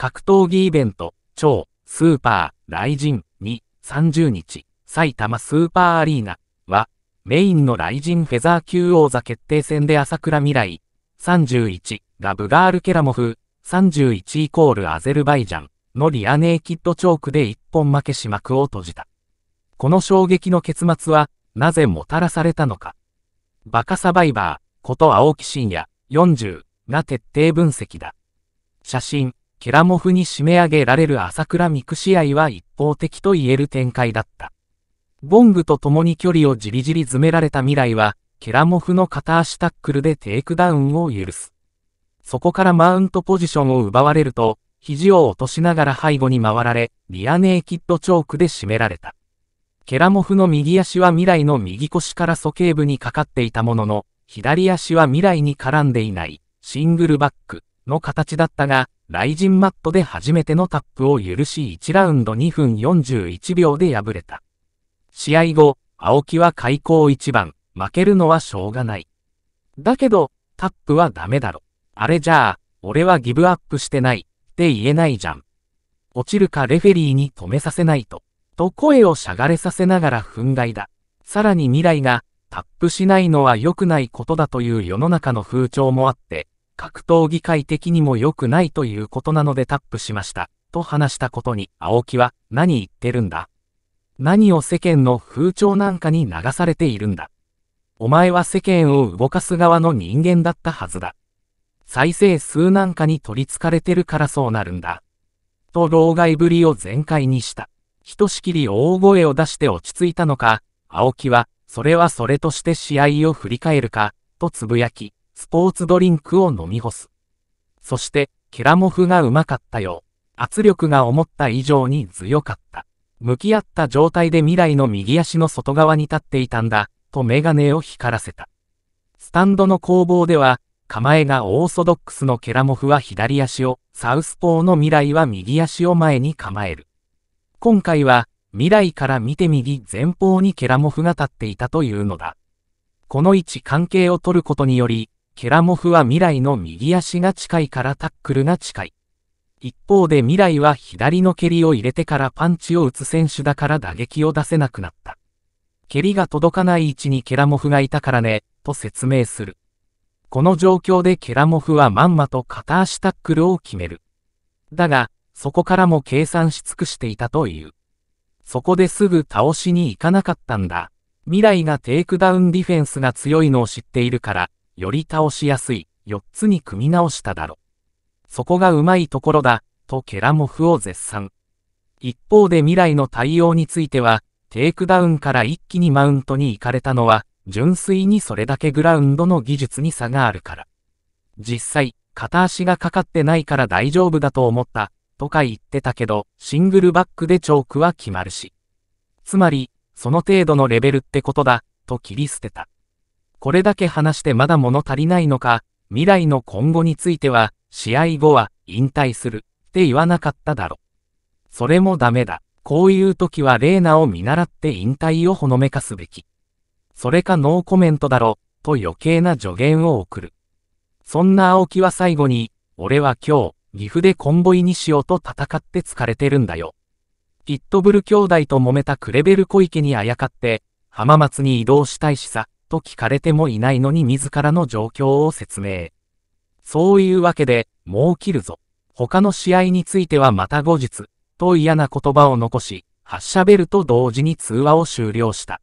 格闘技イベント、超、スーパー、雷神に、30日、埼玉スーパーアリーナは、メインの雷神フェザー級王座決定戦で朝倉未来、31ラブガール・ケラモフ、31イコールアゼルバイジャンのリアネーキッドチョークで一本負けし幕を閉じた。この衝撃の結末は、なぜもたらされたのか。バカサバイバー、こと青木真也、40が徹底分析だ。写真、ケラモフに締め上げられる朝倉ミク試合は一方的と言える展開だった。ボングと共に距離をじりじり詰められた未来は、ケラモフの片足タックルでテイクダウンを許す。そこからマウントポジションを奪われると、肘を落としながら背後に回られ、リアネーキッドチョークで締められた。ケラモフの右足は未来の右腰から鼠径部にかかっていたものの、左足は未来に絡んでいない、シングルバックの形だったが、ジンマットで初めてのタップを許し1ラウンド2分41秒で敗れた。試合後、青木は開口一番、負けるのはしょうがない。だけど、タップはダメだろ。あれじゃあ、俺はギブアップしてない、って言えないじゃん。落ちるかレフェリーに止めさせないと、と声をしゃがれさせながら憤慨だ。さらに未来が、タップしないのは良くないことだという世の中の風潮もあって、格闘技界的にも良くないということなのでタップしました。と話したことに青木は何言ってるんだ何を世間の風潮なんかに流されているんだお前は世間を動かす側の人間だったはずだ。再生数なんかに取りつかれてるからそうなるんだ。と老害ぶりを全開にした。ひとしきり大声を出して落ち着いたのか、青木は、それはそれとして試合を振り返るか、とつぶやき、スポーツドリンクを飲み干す。そして、ケラモフがうまかったよ。圧力が思った以上に強かった。向き合った状態で未来の右足の外側に立っていたんだ、とメガネを光らせた。スタンドの攻防では、構えがオーソドックスのケラモフは左足を、サウスポーの未来は右足を前に構える。今回は、未来から見て右前方にケラモフが立っていたというのだ。この位置関係を取ることにより、ケラモフは未来の右足が近いからタックルが近い。一方で未来は左の蹴りを入れてからパンチを打つ選手だから打撃を出せなくなった。蹴りが届かない位置にケラモフがいたからね、と説明する。この状況でケラモフはまんまと片足タックルを決める。だが、そこからも計算し尽くしていたという。そこですぐ倒しに行かなかったんだ。未来がテイクダウンディフェンスが強いのを知っているから、より倒しやすい、4つに組み直しただろ。そこがうまいところだ、とケラモフを絶賛。一方で未来の対応については、テイクダウンから一気にマウントに行かれたのは、純粋にそれだけグラウンドの技術に差があるから。実際、片足がかかってないから大丈夫だと思った、とか言ってたけど、シングルバックでチョークは決まるし。つまり、その程度のレベルってことだ、と切り捨てた。これだけ話してまだ物足りないのか、未来の今後については、試合後は引退するって言わなかっただろ。それもダメだ。こういう時はレーナを見習って引退をほのめかすべき。それかノーコメントだろ、と余計な助言を送る。そんな青木は最後に、俺は今日、岐阜でコンボイにしようと戦って疲れてるんだよ。ピットブル兄弟と揉めたクレベル小池にあやかって、浜松に移動したいしさ、と聞かれてもいないのに自らの状況を説明。そういうわけで、もう切るぞ。他の試合についてはまた後日、と嫌な言葉を残し、発射ベルと同時に通話を終了した。